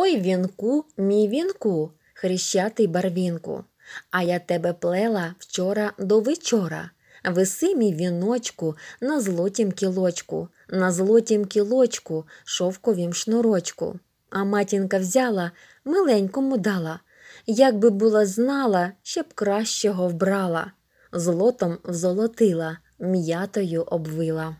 Ой вінку, мій вінку, хрещатий барвінку. А я тебе плела вчора до вечора. Виси мій віночку на злотім кілочку, на злотім кілочку, шовковім шнурочку. А матінка взяла, миленькому дала. як би була знала, щоб кращого вбрала. Злотом взолотила, м'ятою обвила.